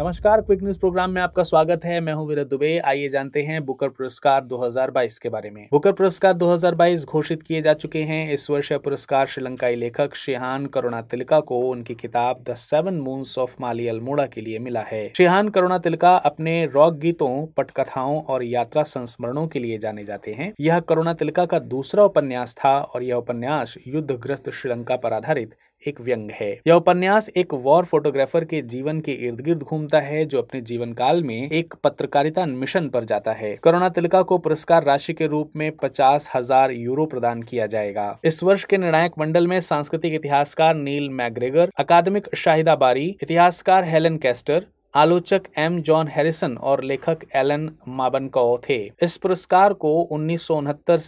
नमस्कार quick news programme में आपका स्वागत है मैं हूं वीरत दुबे आइए जानते हैं बुकर पुरस्कार 2022 के बारे में बुकर पुरस्कार 2022 घोषित किए जा चुके हैं इस वर्ष पुरस्कार श्रीलंकाई लेखक शिहान करुणा तिलका को उनकी किताब the seven moons of Maali Almeida के लिए मिला है शिहान करुणा तिलका अपने रॉक गीतों पटकथाओं और यात्रा संस्मरणों के लिए जाने जाते हैं यह करुणा तिलका का दूसरा उपन्यास था और यह उपन्यास युद्ध श्रीलंका पर आधारित एक व्यंग है यह उपन्यास एक वॉर फोटोग्राफर के जीवन के इर्द गिर्द घूम घूमता है जो अपने जीवन काल में एक पत्रकारिता मिशन पर जाता है करुणा तिलका को पुरस्कार राशि के रूप में पचास हजार यूरो प्रदान किया जाएगा इस वर्ष के निर्णायक मंडल में सांस्कृतिक इतिहासकार नील मैग्रेगर अकादमिक शाहिदा बारी इतिहासकार हेलन कैस्टर आलोचक एम जॉन हैरिसन और लेखक एलन माबनकॉ थे इस पुरस्कार को उन्नीस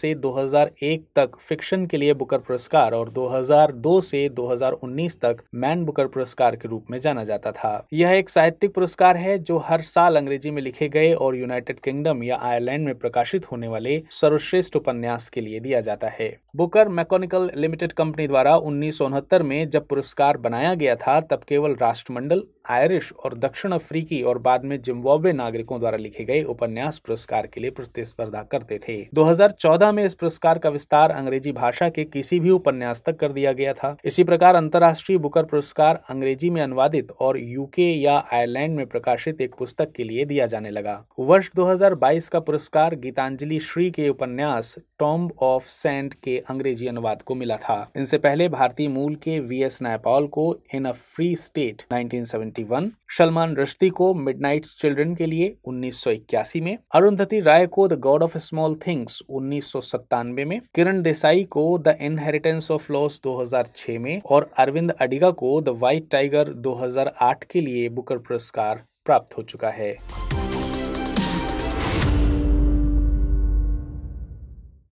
से 2001 तक फिक्शन के लिए बुकर पुरस्कार और 2002 से 2019 तक मैन बुकर पुरस्कार के रूप में जाना जाता था यह एक साहित्यिक पुरस्कार है जो हर साल अंग्रेजी में लिखे गए और यूनाइटेड किंगडम या आयरलैंड में प्रकाशित होने वाले सर्वश्रेष्ठ उपन्यास के लिए दिया जाता है बुकर मैकोनिकल लिमिटेड कंपनी द्वारा उन्नीस में जब पुरस्कार बनाया गया था तब केवल राष्ट्रमंडल आयरिश और दक्षिण अफ्रीकी और बाद में जिम्बाब्वे नागरिकों द्वारा लिखे गए उपन्यास पुरस्कार के लिए प्रतिस्पर्धा करते थे 2014 में इस पुरस्कार का विस्तार अंग्रेजी भाषा के किसी भी उपन्यास तक कर दिया गया था इसी प्रकार अंतर्राष्ट्रीय बुकर पुरस्कार अंग्रेजी में अनुवादित और यूके या आयरलैंड में प्रकाशित एक पुस्तक के लिए दिया जाने लगा वर्ष 2022 का पुरस्कार गीतांजलि श्री के उपन्यास टॉम्ब ऑफ सेंट के अंग्रेजी अनुवाद को मिला था इनसे पहले भारतीय मूल के वी एस नायपॉल को in a free state 1971 Salman Rushdie को मिड चिल्ड्रन के लिए उन्नीस में अरुंधति राय को the god of small things उन्नीस में किरण देसाई को द इनहेरिटेंस ऑफ लॉस 2006 में और अरविंद अडिगा को द व्हाइट टाइगर 2008 के लिए बुकर पुरस्कार प्राप्त हो चुका है